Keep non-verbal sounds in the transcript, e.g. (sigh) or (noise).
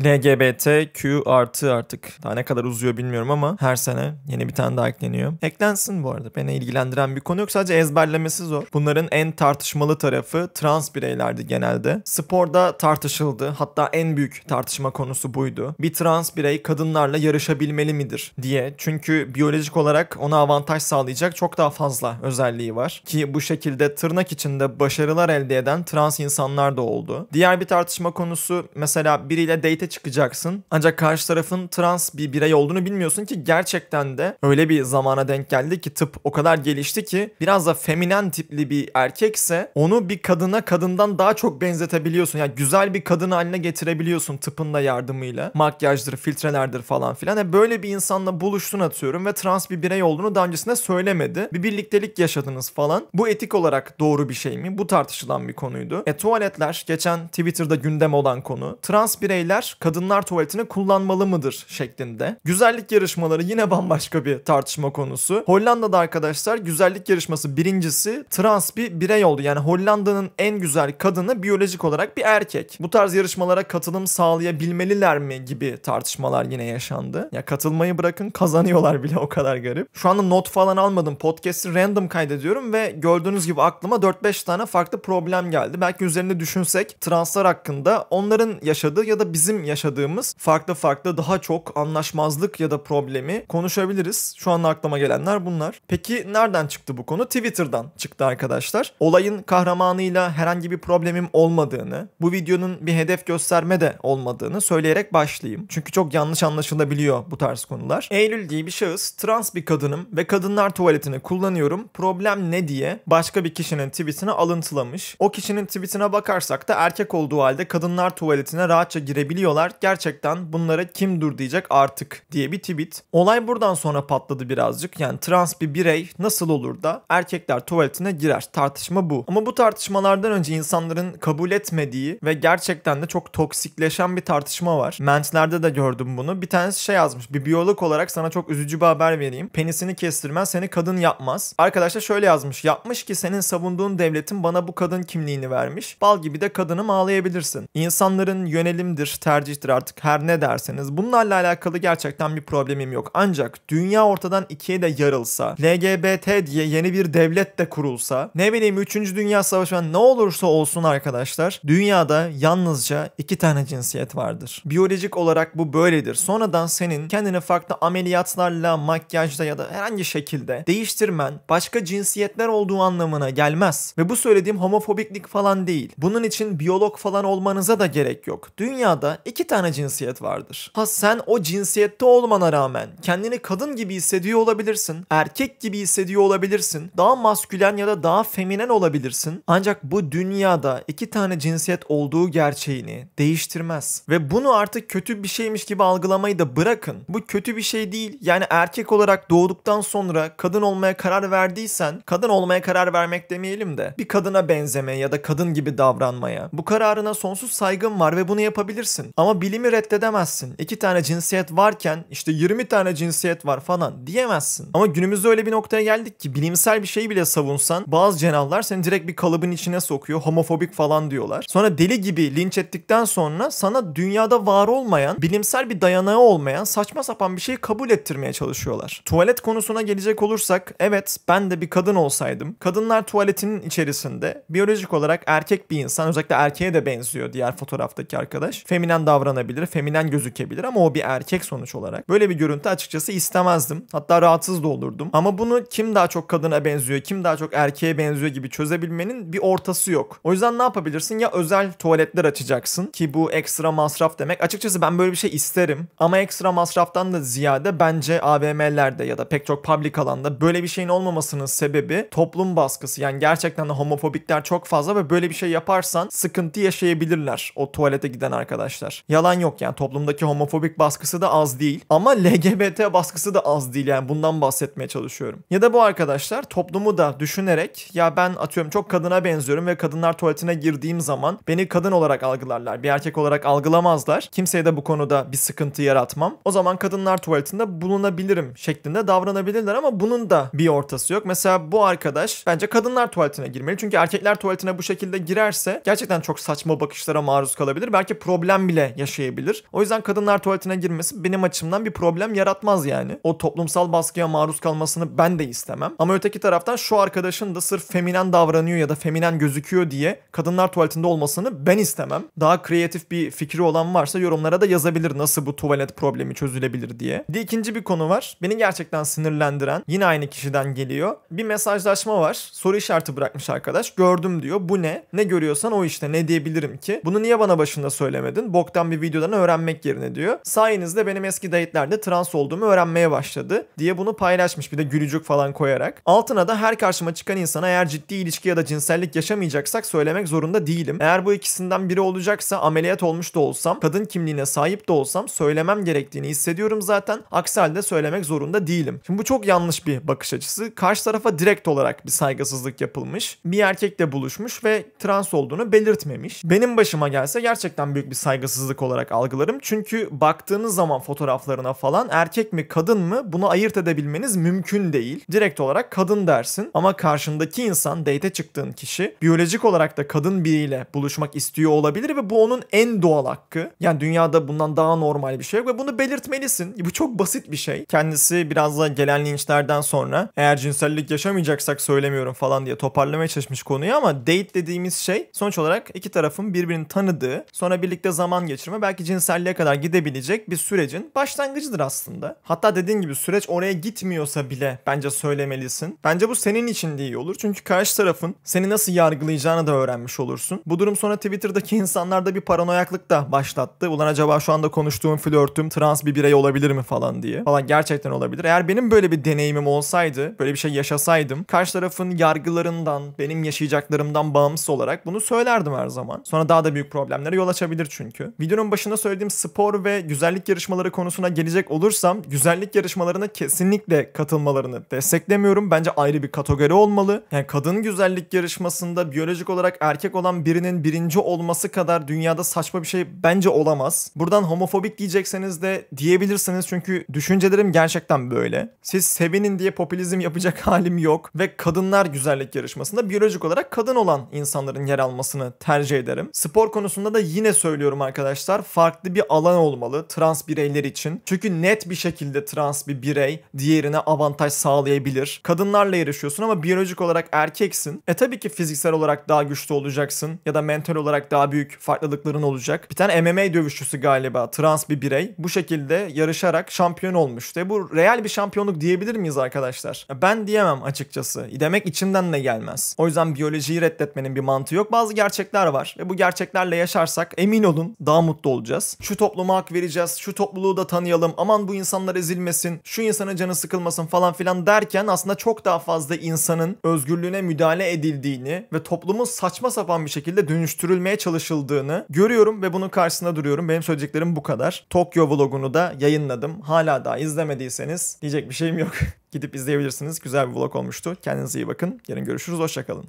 LGBTQ artı artık. Daha ne kadar uzuyor bilmiyorum ama her sene yeni bir tane daha ekleniyor. Eklensin bu arada. Beni ilgilendiren bir konu yok. Sadece ezberlemesi zor. Bunların en tartışmalı tarafı trans bireylerdi genelde. Sporda tartışıldı. Hatta en büyük tartışma konusu buydu. Bir trans birey kadınlarla yarışabilmeli midir diye. Çünkü biyolojik olarak ona avantaj sağlayacak çok daha fazla özelliği var. Ki bu şekilde tırnak içinde başarılar elde eden trans insanlar da oldu. Diğer bir tartışma konusu mesela biriyle date date çıkacaksın. Ancak karşı tarafın trans bir birey olduğunu bilmiyorsun ki gerçekten de öyle bir zamana denk geldi ki tıp o kadar gelişti ki biraz da feminen tipli bir erkekse onu bir kadına kadından daha çok benzetebiliyorsun. Yani güzel bir kadın haline getirebiliyorsun tıpın da yardımıyla. Makyajdır, filtrelerdir falan filan. Yani e, böyle bir insanla buluştun atıyorum ve trans bir birey olduğunu daha öncesinde söylemedi. Bir birliktelik yaşadınız falan. Bu etik olarak doğru bir şey mi? Bu tartışılan bir konuydu. E tuvaletler geçen Twitter'da gündem olan konu. Trans bireyler kadınlar tuvaletini kullanmalı mıdır şeklinde. Güzellik yarışmaları yine bambaşka bir tartışma konusu. Hollanda'da arkadaşlar güzellik yarışması birincisi trans bir birey oldu. Yani Hollanda'nın en güzel kadını biyolojik olarak bir erkek. Bu tarz yarışmalara katılım sağlayabilmeliler mi gibi tartışmalar yine yaşandı. Ya katılmayı bırakın kazanıyorlar bile o kadar garip. Şu anda not falan almadım. Podcast'i random kaydediyorum ve gördüğünüz gibi aklıma 4-5 tane farklı problem geldi. Belki üzerinde düşünsek translar hakkında onların yaşadığı ya da bizim yaşadığımız farklı farklı daha çok anlaşmazlık ya da problemi konuşabiliriz. Şu an aklıma gelenler bunlar. Peki nereden çıktı bu konu? Twitter'dan çıktı arkadaşlar. Olayın kahramanıyla herhangi bir problemim olmadığını, bu videonun bir hedef gösterme de olmadığını söyleyerek başlayayım. Çünkü çok yanlış anlaşılabiliyor bu tarz konular. Eylül diye bir şahıs, trans bir kadınım ve kadınlar tuvaletini kullanıyorum. Problem ne diye başka bir kişinin tweetini alıntılamış. O kişinin tweetine bakarsak da erkek olduğu halde kadınlar tuvaletine rahatça girebiliyor diyorlar gerçekten bunlara kim dur diyecek artık diye bir tweet. Olay buradan sonra patladı birazcık. Yani trans bir birey nasıl olur da erkekler tuvaletine girer. Tartışma bu. Ama bu tartışmalardan önce insanların kabul etmediği ve gerçekten de çok toksikleşen bir tartışma var. Mentlerde de gördüm bunu. Bir tanesi şey yazmış. Bir biyolog olarak sana çok üzücü bir haber vereyim. Penisini kestirmen seni kadın yapmaz. Arkadaşlar şöyle yazmış. Yapmış ki senin savunduğun devletin bana bu kadın kimliğini vermiş. Bal gibi de kadını ağlayabilirsin. İnsanların yönelimdir, ter tercihtir artık her ne derseniz. Bunlarla alakalı gerçekten bir problemim yok. Ancak dünya ortadan ikiye de yarılsa, LGBT diye yeni bir devlet de kurulsa, ne bileyim 3. Dünya Savaşı ne olursa olsun arkadaşlar, dünyada yalnızca iki tane cinsiyet vardır. Biyolojik olarak bu böyledir. Sonradan senin kendini farklı ameliyatlarla, makyajla ya da herhangi şekilde değiştirmen başka cinsiyetler olduğu anlamına gelmez. Ve bu söylediğim homofobiklik falan değil. Bunun için biyolog falan olmanıza da gerek yok. Dünyada iki tane cinsiyet vardır. Ha sen o cinsiyette olmana rağmen kendini kadın gibi hissediyor olabilirsin, erkek gibi hissediyor olabilirsin, daha maskülen ya da daha feminen olabilirsin. Ancak bu dünyada iki tane cinsiyet olduğu gerçeğini değiştirmez. Ve bunu artık kötü bir şeymiş gibi algılamayı da bırakın. Bu kötü bir şey değil. Yani erkek olarak doğduktan sonra kadın olmaya karar verdiysen, kadın olmaya karar vermek demeyelim de bir kadına benzemeye ya da kadın gibi davranmaya. Bu kararına sonsuz saygım var ve bunu yapabilirsin. Ama bilimi reddedemezsin. İki tane cinsiyet varken işte 20 tane cinsiyet var falan diyemezsin. Ama günümüzde öyle bir noktaya geldik ki bilimsel bir şeyi bile savunsan bazı cenahlar seni direkt bir kalıbın içine sokuyor. Homofobik falan diyorlar. Sonra deli gibi linç ettikten sonra sana dünyada var olmayan, bilimsel bir dayanağı olmayan saçma sapan bir şeyi kabul ettirmeye çalışıyorlar. Tuvalet konusuna gelecek olursak evet ben de bir kadın olsaydım. Kadınlar tuvaletinin içerisinde biyolojik olarak erkek bir insan özellikle erkeğe de benziyor diğer fotoğraftaki arkadaş. Feminen davranabilir, feminen gözükebilir ama o bir erkek sonuç olarak. Böyle bir görüntü açıkçası istemezdim. Hatta rahatsız da olurdum. Ama bunu kim daha çok kadına benziyor, kim daha çok erkeğe benziyor gibi çözebilmenin bir ortası yok. O yüzden ne yapabilirsin? Ya özel tuvaletler açacaksın ki bu ekstra masraf demek. Açıkçası ben böyle bir şey isterim. Ama ekstra masraftan da ziyade bence AVM'lerde ya da pek çok public alanda böyle bir şeyin olmamasının sebebi toplum baskısı. Yani gerçekten de homofobikler çok fazla ve böyle bir şey yaparsan sıkıntı yaşayabilirler o tuvalete giden arkadaşlar var. Yalan yok yani toplumdaki homofobik baskısı da az değil. Ama LGBT (laughs) baskısı da az değil yani bundan bahsetmeye çalışıyorum. Ya da bu arkadaşlar toplumu da düşünerek ya ben atıyorum çok kadına benziyorum ve kadınlar tuvaletine girdiğim zaman beni kadın olarak algılarlar. Bir erkek olarak algılamazlar. Kimseye de bu konuda bir sıkıntı yaratmam. O zaman kadınlar tuvaletinde bulunabilirim şeklinde davranabilirler ama bunun da bir ortası yok. Mesela bu arkadaş bence kadınlar tuvaletine girmeli. Çünkü erkekler tuvaletine bu şekilde girerse gerçekten çok saçma bakışlara maruz kalabilir. Belki problem bile ile yaşayabilir. O yüzden kadınlar tuvaletine girmesi benim açımdan bir problem yaratmaz yani. O toplumsal baskıya maruz kalmasını ben de istemem. Ama öteki taraftan şu arkadaşın da sırf feminen davranıyor ya da feminen gözüküyor diye kadınlar tuvaletinde olmasını ben istemem. Daha kreatif bir fikri olan varsa yorumlara da yazabilir nasıl bu tuvalet problemi çözülebilir diye. Bir ikinci bir konu var. Beni gerçekten sinirlendiren yine aynı kişiden geliyor. Bir mesajlaşma var. Soru işareti bırakmış arkadaş. Gördüm diyor. Bu ne? Ne görüyorsan o işte. Ne diyebilirim ki? Bunu niye bana başında söylemedin? Bok blogdan bir videodan öğrenmek yerine diyor. Sayenizde benim eski date'lerde trans olduğumu öğrenmeye başladı diye bunu paylaşmış bir de gülücük falan koyarak. Altına da her karşıma çıkan insana eğer ciddi ilişki ya da cinsellik yaşamayacaksak söylemek zorunda değilim. Eğer bu ikisinden biri olacaksa ameliyat olmuş da olsam, kadın kimliğine sahip de olsam söylemem gerektiğini hissediyorum zaten. Aksi halde söylemek zorunda değilim. Şimdi bu çok yanlış bir bakış açısı. Karşı tarafa direkt olarak bir saygısızlık yapılmış. Bir erkekle buluşmuş ve trans olduğunu belirtmemiş. Benim başıma gelse gerçekten büyük bir saygısızlık saygısızlık olarak algılarım. Çünkü baktığınız zaman fotoğraflarına falan erkek mi kadın mı bunu ayırt edebilmeniz mümkün değil. Direkt olarak kadın dersin ama karşındaki insan, date çıktığın kişi biyolojik olarak da kadın biriyle buluşmak istiyor olabilir ve bu onun en doğal hakkı. Yani dünyada bundan daha normal bir şey yok ve bunu belirtmelisin. Bu çok basit bir şey. Kendisi biraz da gelen linçlerden sonra eğer cinsellik yaşamayacaksak söylemiyorum falan diye toparlamaya çalışmış konuyu ama date dediğimiz şey sonuç olarak iki tarafın birbirini tanıdığı, sonra birlikte zaman geçirme belki cinselliğe kadar gidebilecek bir sürecin başlangıcıdır aslında. Hatta dediğin gibi süreç oraya gitmiyorsa bile bence söylemelisin. Bence bu senin için de iyi olur. Çünkü karşı tarafın seni nasıl yargılayacağını da öğrenmiş olursun. Bu durum sonra Twitter'daki insanlarda bir paranoyaklık da başlattı. Ulan acaba şu anda konuştuğum flörtüm trans bir birey olabilir mi falan diye. Falan gerçekten olabilir. Eğer benim böyle bir deneyimim olsaydı, böyle bir şey yaşasaydım karşı tarafın yargılarından, benim yaşayacaklarımdan bağımsız olarak bunu söylerdim her zaman. Sonra daha da büyük problemlere yol açabilir çünkü. Videonun başında söylediğim spor ve güzellik yarışmaları konusuna gelecek olursam güzellik yarışmalarına kesinlikle katılmalarını desteklemiyorum. Bence ayrı bir kategori olmalı. Yani kadın güzellik yarışmasında biyolojik olarak erkek olan birinin birinci olması kadar dünyada saçma bir şey bence olamaz. Buradan homofobik diyecekseniz de diyebilirsiniz çünkü düşüncelerim gerçekten böyle. Siz sevinin diye popülizm yapacak (laughs) halim yok ve kadınlar güzellik yarışmasında biyolojik olarak kadın olan insanların yer almasını tercih ederim. Spor konusunda da yine söylüyorum arkadaşlar arkadaşlar farklı bir alan olmalı trans bireyler için. Çünkü net bir şekilde trans bir birey diğerine avantaj sağlayabilir. Kadınlarla yarışıyorsun ama biyolojik olarak erkeksin. E tabii ki fiziksel olarak daha güçlü olacaksın ya da mental olarak daha büyük farklılıkların olacak. Bir tane MMA dövüşçüsü galiba trans bir birey bu şekilde yarışarak şampiyon olmuştu. E bu real bir şampiyonluk diyebilir miyiz arkadaşlar? Ben diyemem açıkçası. E demek içimden de gelmez. O yüzden biyolojiyi reddetmenin bir mantığı yok. Bazı gerçekler var ve bu gerçeklerle yaşarsak emin olun daha mutlu olacağız. Şu topluma hak vereceğiz, şu topluluğu da tanıyalım, aman bu insanlar ezilmesin, şu insanın canı sıkılmasın falan filan derken aslında çok daha fazla insanın özgürlüğüne müdahale edildiğini ve toplumun saçma sapan bir şekilde dönüştürülmeye çalışıldığını görüyorum ve bunun karşısında duruyorum. Benim söyleyeceklerim bu kadar. Tokyo vlogunu da yayınladım. Hala daha izlemediyseniz diyecek bir şeyim yok. (laughs) Gidip izleyebilirsiniz. Güzel bir vlog olmuştu. Kendinize iyi bakın. Yarın görüşürüz. Hoşçakalın.